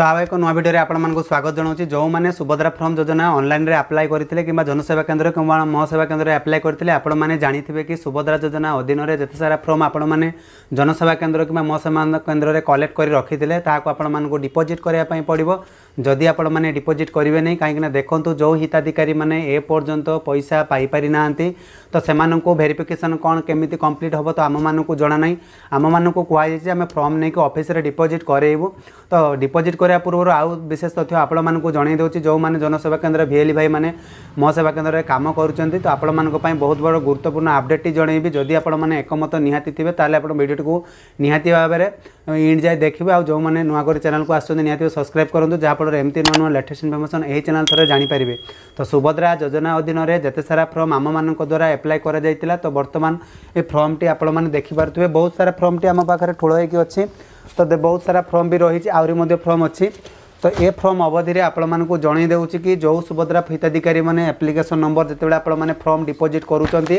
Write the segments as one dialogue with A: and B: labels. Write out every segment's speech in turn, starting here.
A: ତ ଆଉ ଏକ ନୂଆ ଭିଡ଼ିଓରେ ଆପଣମାନଙ୍କୁ ସ୍ୱାଗତ ଜଣାଉଛି ଯେଉଁମାନେ ସୁଭଦ୍ରା ଫର୍ମ ଯୋଜନା ଅନଲାଇନ୍ରେ ଆପ୍ଲାଏ କରିଥିଲେ କିମ୍ବା ଜନସେବା କେନ୍ଦ୍ର କିମ୍ବା ମୋ ସେବା କେନ୍ଦ୍ରରେ ଆପ୍ଲାଏ କରିଥିଲେ ଆପଣମାନେ ଜାଣିଥିବେ କି ସୁଭଦ୍ରା ଯୋଜନା ଅଧୀନରେ ଯେତେ ସାରା ଫର୍ମ ଆପଣମାନେ ଜନସେବା କେନ୍ଦ୍ର କିମ୍ବା ମୋ ସେବା କେନ୍ଦ୍ରରେ କଲେକ୍ଟ କରି ରଖିଥିଲେ ତାହାକୁ ଆପଣମାନଙ୍କୁ ଡିପୋଜିଟ୍ କରିବା ପାଇଁ ପଡ଼ିବ ଯଦି ଆପଣମାନେ ଡିପୋଜିଟ୍ କରିବେ ନାହିଁ କାହିଁକିନା ଦେଖନ୍ତୁ ଯେଉଁ ହିତାଧିକାରୀମାନେ ଏପର୍ଯ୍ୟନ୍ତ ପଇସା ପାଇପାରିନାହାନ୍ତି ତ ସେମାନଙ୍କୁ ଭେରିଫିକେସନ୍ କ'ଣ କେମିତି କମ୍ପ୍ଲିଟ୍ ହେବ ତ ଆମମାନଙ୍କୁ ଜଣାନାହିଁ ଆମମାନଙ୍କୁ କୁହାଯାଇଛି ଆମେ ଫର୍ମ ନେଇକି ଅଫିସରେ ଡିପୋଜିଟ୍ କରାଇବୁ ତ ଡିପୋଜିଟ୍ କରିବା ପୂର୍ବରୁ ଆଉ ବିଶେଷ ତଥ୍ୟ ଆପଣମାନଙ୍କୁ ଜଣାଇ ଦେଉଛି ଯେଉଁମାନେ ଜନସେବା କେନ୍ଦ୍ର ଭିଏଲି ଭାଇମାନେ ମୋ ସେବା କେନ୍ଦ୍ରରେ କାମ କରୁଛନ୍ତି ତ ଆପଣମାନଙ୍କ ପାଇଁ ବହୁତ ବଡ଼ ଗୁରୁତ୍ୱପୂର୍ଣ୍ଣ ଅପଡ଼େଟ୍ଟି ଜଣାଇବି ଯଦି ଆପଣମାନେ ଏକମତ ନିହାତି ଥିବେ ତାହେଲେ ଆପଣ ଭିଡ଼ିଓଟିକୁ ନିହାତି ଭାବରେ ଇଣ୍ଡ ଯାଏ ଦେଖିବେ ଆଉ ଯେଉଁମାନେ ନୂଆ କରି ଚ୍ୟାନେଲକୁ ଆସୁଛନ୍ତି ନିହାତି ସବସ୍କ୍ରାଇବ୍ କରନ୍ତୁ ଯାହାଫଳରେ ଏମିତି ନୂଆ ନୂଆ ଲେଟେଷ୍ଟ ଇନଫର୍ମେସନ୍ ଏହି ଚ୍ୟାନେଲ ଥରେ ଜାଣିପାରିବେ ତ ସୁଭଦ୍ରା ଯୋଜନା ଅଧୀନରେ ଯେତେ ସାରା ଫର୍ମ ଆମମାନଙ୍କ ଦ୍ୱାରା ଆପ୍ଲାଏ କରାଯାଇଥିଲା ତ ବର୍ତ୍ତମାନ ଏ ଫର୍ମଟି ଆପଣମାନେ ଦେଖିପାରୁଥିବେ ବହୁତ ସାରା ଫର୍ମଟି ଆମ ପାଖରେ ଠୁଳ ହେଇକି ଅଛି ତ ବହୁତ ସାରା ଫର୍ମ ବି ରହିଛି ଆହୁରି ମଧ୍ୟ ଫର୍ମ ଅଛି ତ ଏ ଫର୍ମ ଅବଧିରେ ଆପଣମାନଙ୍କୁ ଜଣାଇ ଦେଉଛି କି ଯେଉଁ ସୁଭଦ୍ରା ହିତାଧିକାରୀମାନେ ଆପ୍ଲିକେସନ୍ ନମ୍ବର ଯେତେବେଳେ ଆପଣମାନେ ଫର୍ମ ଡିପୋଜିଟ୍ କରୁଛନ୍ତି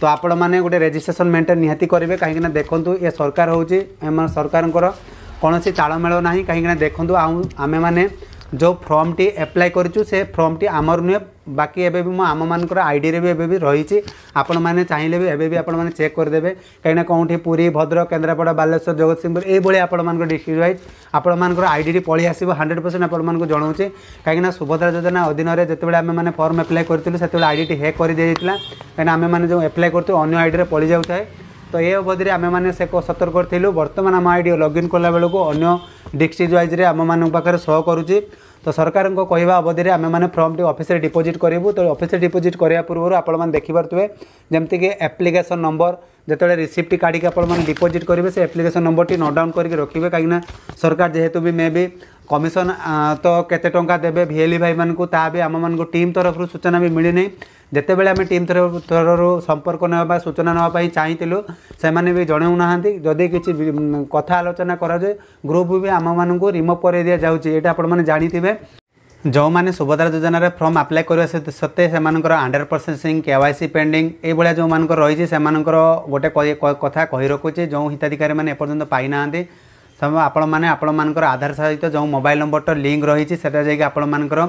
A: ତ ଆପଣମାନେ ଗୋଟେ ରେଜିଷ୍ଟ୍ରେସନ୍ ମେଣ୍ଟେନ୍ ନିହାତି କରିବେ କାହିଁକିନା ଦେଖନ୍ତୁ ଏ ସରକାର ହେଉଛି ଏମାନେ ସରକାରଙ୍କର କୌଣସି ତାଳମେଳ ନାହିଁ କାହିଁକିନା ଦେଖନ୍ତୁ ଆଉ ଆମେମାନେ ଯେଉଁ ଫର୍ମଟି ଆପ୍ଲାଏ କରିଛୁ ସେ ଫର୍ମଟି ଆମର ନୁହେଁ ବାକି ଏବେ ବି ମୁଁ ଆମମାନଙ୍କର ଆଇଡ଼ିରେ ବି ଏବେ ବି ରହିଛି ଆପଣମାନେ ଚାହିଁଲେ ବି ଏବେ ବି ଆପଣମାନେ ଚେକ୍ କରିଦେବେ କାହିଁକିନା କେଉଁଠି ପୁରୀ ଭଦ୍ରକ କେନ୍ଦ୍ରାପଡ଼ା ବାଲେଶ୍ୱର ଜଗତସିଂହପୁର ଏଇଭଳି ଆପଣମାନଙ୍କ ଡିଷ୍ଟ୍ରିକ୍ଟ ୱାଇଜ୍ ଆପଣମାନଙ୍କର ଆଇଡ଼ିଟି ପଳେଇ ଆସିବ ହଣ୍ଡ୍ରେଡ଼ ପରସେଣ୍ଟ ଆପଣମାନଙ୍କୁ ଜଣାଉଛି କାହିଁକିନା ସୁଭଦ୍ରା ଯୋଜନା ଅଧୀନରେ ଯେତେବେଳେ ଆମେମାନେ ଫର୍ମ ଆପ୍ଲାଏ କରିଥିଲୁ ସେତେବେଳେ ଆଇଡ଼ିଟି ହ୍ୟାକ୍ କରିଦିଆଯାଇଥିଲା କାହିଁକିନା ଆମେମାନେ ଯେଉଁ ଆପ୍ଲାଏ କରୁଛୁ ଅନ୍ୟ ଆଇଡ଼ିରେ ପଳି ଯାଉଥାଏ ତ ଏ ଅବଧିରେ ଆମେମାନେ ସେ ସତର୍କ କରିଥିଲୁ ବର୍ତ୍ତମାନ ଆମ ଆଇଡ଼ି ଲଗ୍ଇନ୍ କଲା ବେଳକୁ ଅନ୍ୟ ଡିଷ୍ଟ୍ରିକ୍ଟ ୱାଇଜ୍ରେ ଆମମାନଙ୍କ ପାଖରେ ସୋ କରୁଛି ତ ସରକାରଙ୍କ କହିବା ଅବଧିରେ ଆମେମାନେ ଫର୍ମଟି ଅଫିସରେ ଡିପୋଜିଟ୍ କରିବୁ ତ ଅଫିସରେ ଡିପୋଜିଟ୍ କରିବା ପୂର୍ବରୁ ଆପଣମାନେ ଦେଖିପାରୁଥିବେ ଯେମିତିକି ଆପ୍ଲିକେସନ୍ ନମ୍ବର যেতবে রিসিপ্টটি কাড়ি আপনার ডিপোজিট করবে সে আপ্লিকেসন নম্বরটি নোট ডাউন করি রাখবে কিনা সরকার যেহেতু বি মে বি কমিশন তো কেতে টঙ্কা দেবে ভিএলি ভাই মানুষ তা বি আম টিম তরফ সূচনা বি মিলে নাই যেতবে আমি টিম তরফ থরু সম্পর্ক নেওয়া সূচনা নেওয়া চাইলু সে জনাও না যদি কিছু কথা আলোচনা করা যায় গ্রুপ বি আম রিমুভ করে দিয়া যাচ্ছে এটা আপনার জাঁথিবে ଯେଉଁମାନେ ସୁଭଦ୍ରା ଯୋଜନାରେ ଫର୍ମ ଆପ୍ଲାଏ କରିବା ସତ୍ତ୍ୱେ ସେମାନଙ୍କର under processing K Y C pending ଏଇଭଳିଆ ଯେଉଁମାନଙ୍କର ରହିଛି ସେମାନଙ୍କର ଗୋଟେ କଥା କହି ରଖୁଛି ଯେଉଁ ହିତାଧିକାରୀମାନେ ଏପର୍ଯ୍ୟନ୍ତ ପାଇନାହାନ୍ତି ଆପଣମାନେ ଆପଣମାନଙ୍କର ଆଧାର ସହିତ ଯେଉଁ ମୋବାଇଲ୍ ନମ୍ବରଟା ଲିଙ୍କ୍ ରହିଛି ସେଟା ଯାଇକି ଆପଣମାନଙ୍କର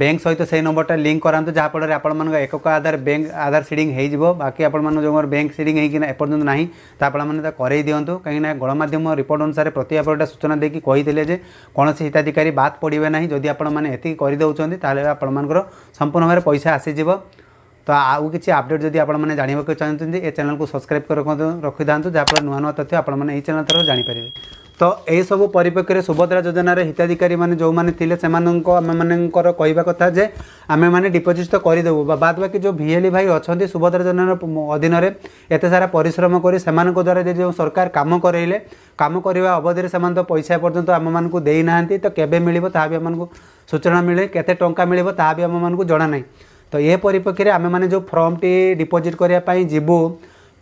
A: ব্যাঙ্ক সহিত সেই নম্বরটা লিঙ্ক করাতে যাফଳରେ ଆପଣମାନଙ୍କ ଏକକ ଆଧାର ବ୍ୟାଙ୍କ ଆଧାର ସିଡ଼ିଂ ହେଇଯିବ ବାକି ଆପଣମାନେ ଯେଉଁଙ୍କର ବ୍ୟାଙ୍କ ସିଡ଼ିଂ ହେଇକିନା ଏପର୍ଯ୍ୟନ୍ତ ନାହିଁ ତ ଆପଣମାନେ ତାକୁ କରେଇ ଦିଅନ୍ତୁ କାହିଁକିନା ଗଣମାଧ୍ୟମ ରିପୋର୍ଟ ଅନୁସାରେ ପ୍ରତି ଆପରଟା ସୂଚନା ଦେଇକି କହିଥିଲେ ଯେ କୌଣସି ହିତାଧିକାରୀ ବାଦ୍ ପଡ଼ିବେ ନାହିଁ ଯଦି ଆପଣମାନେ ଏତିକି କରିଦେଉଛନ୍ତି ତାହେଲେ ଆପଣମାନଙ୍କର ସମ୍ପୂର୍ଣ୍ଣ ଭାବରେ ପଇସା ଆସିଯିବ ତ ଆଉ କିଛି ଅପଡ଼େଟ୍ ଯଦି ଆପଣମାନେ ଜାଣିବାକୁ ଚାହୁଁଛନ୍ତି ଏ ଚ୍ୟାନେଲ୍କୁ ସବସ୍କ୍ରାଇବ୍ କରି ରଖନ୍ତୁ ରଖିଥାନ୍ତୁ ଯାହାଫଳରେ ନୂଆ ନୂଆ ତଥ୍ୟ ଆପଣମାନେ ଏହି ଚ୍ୟାନେଲ୍ ତରଫରୁ ଜାଣିପାରିବେ ତ ଏହିସବୁ ପରିପ୍ରେକ୍ଷୀରେ ସୁଭଦ୍ରା ଯୋଜନାରେ ହିତାଧିକାରୀମାନେ ଯେଉଁମାନେ ଥିଲେ ସେମାନଙ୍କ ଆମମାନଙ୍କର କହିବା କଥା ଯେ ଆମେମାନେ ଡିପୋଜିଟ୍ ତ କରିଦେବୁ ବା ବାଦ ବାକି ଯେଉଁ ଭିଏଲି ଭାଇ ଅଛନ୍ତି ସୁଭଦ୍ରା ଯୋଜନା ଅଧୀନରେ ଏତେ ସାରା ପରିଶ୍ରମ କରି ସେମାନଙ୍କ ଦ୍ୱାରା ଯେ ଯେଉଁ ସରକାର କାମ କରାଇଲେ କାମ କରିବା ଅବଧିରେ ସେମାନେ ତ ପଇସା ପର୍ଯ୍ୟନ୍ତ ଆମମାନଙ୍କୁ ଦେଇନାହାନ୍ତି ତ କେବେ ମିଳିବ ତାହା ବି ଆମମାନଙ୍କୁ ସୂଚନା ମିଳେ କେତେ ଟଙ୍କା ମିଳିବ ତାହା ବି ଆମମାନଙ୍କୁ ଜଣା ନାହିଁ ତ ଏ ପରିପ୍ରେକ୍ଷୀରେ ଆମେମାନେ ଯେଉଁ ଫର୍ମଟି ଡିପୋଜିଟ୍ କରିବା ପାଇଁ ଯିବୁ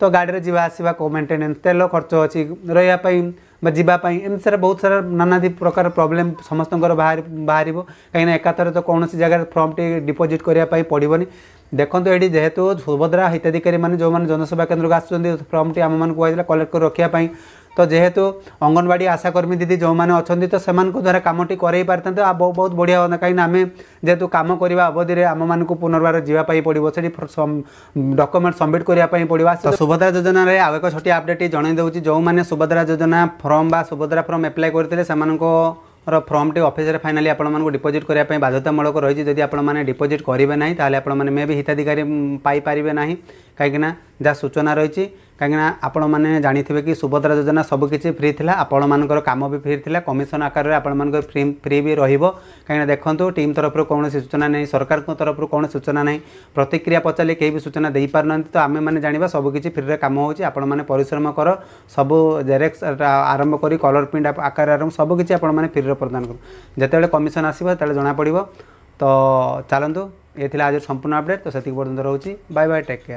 A: ତ ଗାଡ଼ିରେ ଯିବା ଆସିବା କେଉଁ ମେଣ୍ଟେନାନ୍ସ ତେଲ ଖର୍ଚ୍ଚ ଅଛି ରହିବା ପାଇଁ ବା ଯିବା ପାଇଁ ଏମିତି ସାରା ବହୁତ ସାରା ନାନାଦି ପ୍ରକାର ପ୍ରୋବ୍ଲେମ୍ ସମସ୍ତଙ୍କର ବାହାରି ବାହାରିବ କାହିଁକିନା ଏକାଥରେ ତ କୌଣସି ଜାଗାରେ ଫର୍ମଟି ଡିପୋଜିଟ୍ କରିବା ପାଇଁ ପଡ଼ିବନି ଦେଖନ୍ତୁ ଏଠି ଯେହେତୁ ସୁଭଦ୍ରା ହିତାଧିକାରୀମାନେ ଯେଉଁମାନେ ଜନସେବା କେନ୍ଦ୍ରକୁ ଆସୁଛନ୍ତି ଫର୍ମଟି ଆମମାନଙ୍କୁ କୁହାଯାଇଥିଲା କଲେକ୍ଟ କରି ରଖିବା ପାଇଁ তো যেহেতু অঙ্গনবাড়ি আশাকর্মী দিদি ଯେଉଁମାନେ ଅଛନ୍ତି ତ ସେମାନଙ୍କ ଦ୍ୱାରା କାମଟି କରେଇ ପାରିଥାନ୍ତେ ଆଉ ବହୁତ ବଢ଼ିଆ ହୁଅନ୍ତା କାହିଁକିନା ଆମେ ଯେହେତୁ କାମ କରିବା ଅବଧିରେ ଆମମାନଙ୍କୁ ପୁନର୍ବାର ଯିବା ପାଇଁ ପଡ଼ିବ ସେଠି ଡକ୍ୟୁମେଣ୍ଟ ସବମିଟ୍ କରିବା ପାଇଁ ପଡ଼ିବ ତ ସୁଭଦ୍ରା ଯୋଜନାରେ ଆଉ ଏକ ଛୋଟିଆ ଅପଡ଼େଟ୍ ଜଣାଇ ଦେଉଛି ଯେଉଁମାନେ ସୁଭଦ୍ରା ଯୋଜନା ଫର୍ମ ବା ସୁଭଦ୍ରା ଫର୍ମ ଆପ୍ଲାଏ କରିଥିଲେ ସେମାନଙ୍କ ର ଫର୍ମଟି ଅଫିସରେ ଫାଇନାଲି ଆପଣମାନଙ୍କୁ ଡିପୋଜିଟ୍ କରିବା ପାଇଁ ବାଧ୍ୟତାମୂଳକ ରହିଛି ଯଦି ଆପଣମାନେ ଡିପୋଜିଟ୍ କରିବେ ନାହିଁ ତାହେଲେ ଆପଣମାନେ ମେ ବି ହିତାଧିକାରୀ ପାଇପାରିବେ ନାହିଁ କାହିଁକିନା ଯାହା ସୂଚନା ରହିଛି କାହିଁକିନା ଆପଣମାନେ ଜାଣିଥିବେ କି ସୁଭଦ୍ରା ଯୋଜନା ସବୁକିଛି ଫ୍ରି ଥିଲା ଆପଣମାନଙ୍କର କାମ ବି ଫ୍ରି ଥିଲା କମିଶନ ଆକାରରେ ଆପଣମାନଙ୍କର ଫ୍ରି ଫ୍ରି ବି ରହିବ କାହିଁକିନା ଦେଖନ୍ତୁ ଟିମ୍ ତରଫରୁ କୌଣସି ସୂଚନା ନାହିଁ ସରକାରଙ୍କ ତରଫରୁ କୌଣସି ସୂଚନା ନାହିଁ ପ୍ରତିକ୍ରିୟା ପଚାରିଲେ କେହି ବି ସୂଚନା ଦେଇପାରୁନାହାନ୍ତି ତ ଆମେମାନେ ଜାଣିବା ସବୁକିଛି ଫ୍ରିରେ କାମ ହେଉଛି ଆପଣମାନେ ପରିଶ୍ରମ କର ସବୁ ଜେରେକ୍ସ ଆରମ୍ଭ କରି କଲର୍ ପ୍ରିଣ୍ଟ ଆକାରରେ ଆରମ୍ଭ ସବୁକିଛି ଆପଣମାନେ ଫ୍ରିରେ ପ୍ରଦାନ କର ଯେତେବେଳେ କମିଶନ ଆସିବ ସେତେବେଳେ ଜଣାପଡ଼ିବ ତ ଚାଲନ୍ତୁ ଏ ଥିଲା ଆଜିର ସମ୍ପୂର୍ଣ୍ଣ ଅପଡ଼େଟ୍ ତ ସେତିକି ପର୍ଯ୍ୟନ୍ତ ରହୁଛି ବାଏ ବାଏ ଟେକ୍ କେୟାର